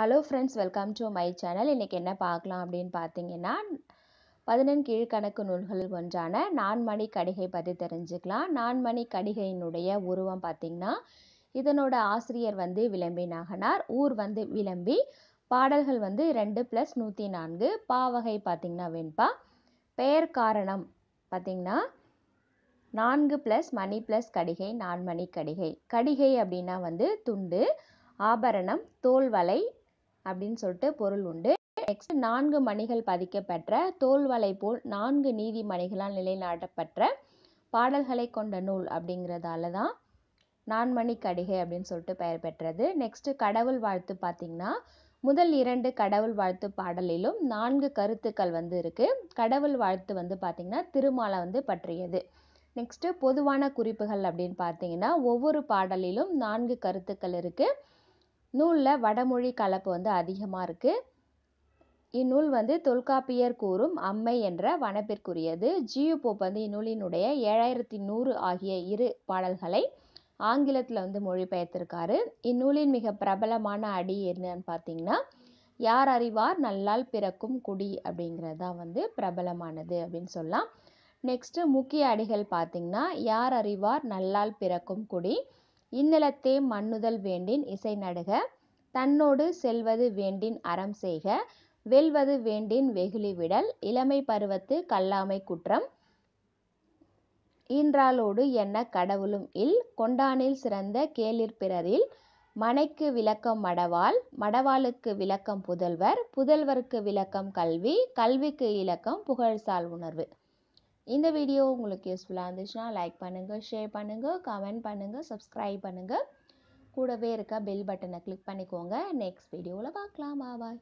hello friends welcome to my channel இன்றைக்கி என்ன பார்க்கலாம் அப்படின்னு பார்த்தீங்கன்னா பதினெண் கீழ்கணக்கு நூல்களில் ஒன்றான நான்மணி கடிகை பற்றி தெரிஞ்சுக்கலாம் நான்மணி கடிகையினுடைய உருவம் பார்த்திங்கன்னா இதனோட ஆசிரியர் வந்து விளம்பி நாகனார் ஊர் வந்து விளம்பி பாடல்கள் வந்து ரெண்டு ப்ளஸ் நூற்றி நான்கு பாவகை பார்த்திங்கன்னா வெண்பா பெயர் காரணம் பார்த்திங்கன்னா நான்கு ப்ளஸ் மணி ப்ளஸ் கடிகை நான்மணி கடிகை கடிகை அப்படின்னா வந்து துண்டு ஆபரணம் தோல்வலை அப்படின்னு சொல்லிட்டு பொருள் உண்டு நெக்ஸ்ட் நான்கு மணிகள் பதிக்கப்பெற்ற தோல்வலை போல் நான்கு நீதி மணிகளால் நிலைநாட்டப்பெற்ற பாடல்களை கொண்ட நூல் அப்படிங்கிறதால தான் நான்மணி கடிகை அப்படின்னு சொல்லிட்டு பெயர் பெற்றது நெக்ஸ்ட் கடவுள் வாழ்த்து பார்த்தீங்கன்னா முதல் இரண்டு கடவுள் வாழ்த்து பாடலிலும் நான்கு கருத்துக்கள் வந்து இருக்குது கடவுள் வாழ்த்து வந்து பார்த்திங்கன்னா திருமாலை வந்து பற்றியது நெக்ஸ்ட்டு பொதுவான குறிப்புகள் அப்படின்னு பார்த்தீங்கன்னா ஒவ்வொரு பாடலிலும் நான்கு கருத்துக்கள் இருக்குது நூலில் வடமொழி கலப்பு வந்து அதிகமாக இருக்குது இந்நூல் வந்து தொல்காப்பியர் கூறும் அம்மை என்ற வனப்பிற்குரியது ஜியு போப் வந்து இந்நூலினுடைய ஏழாயிரத்தி நூறு ஆகிய இரு பாடல்களை ஆங்கிலத்தில் வந்து மொழிபெயர்த்திருக்காரு இந்நூலின் மிக பிரபலமான அடி என்னன்னு பார்த்தீங்கன்னா யார் அறிவார் நல்லால் பிறக்கும் குடி அப்படிங்கிறது தான் வந்து பிரபலமானது அப்படின்னு சொல்லலாம் நெக்ஸ்ட்டு முக்கிய அடிகள் பார்த்திங்கன்னா யார் அறிவார் நல்லால் பிறக்கும் குடி இந்நிலத்தே மண்ணுதல் வேண்டின் இசை நடுக தன்னோடு செல்வது வேண்டின் அறம் செய்க வெல்வது வேண்டின் வெகுளி விடல் இளமை பருவத்து கல்லாமை குற்றம் ஈன்றாலோடு என்ன கடவுளும் இல் கொண்டானில் சிறந்த கேளிர் பிறரில் மனைக்கு விளக்கம் மடவாள் மடவாளுக்கு விளக்கம் புதல்வர் புதல்வருக்கு விளக்கம் கல்வி கல்விக்கு இலக்கம் புகழ்சால் உணர்வு இந்த வீடியோ உங்களுக்கு யூஸ்ஃபுல்லாக இருந்துச்சுன்னா லைக் பண்ணுங்கள் ஷேர் பண்ணுங்கள் கமெண்ட் பண்ணுங்கள் சப்ஸ்கிரைப் பண்ணுங்கள் கூடவே இருக்க பெல் பட்டனை கிளிக் பண்ணிக்கோங்க நெக்ஸ்ட் வீடியோவில் பார்க்கலாம் பாய்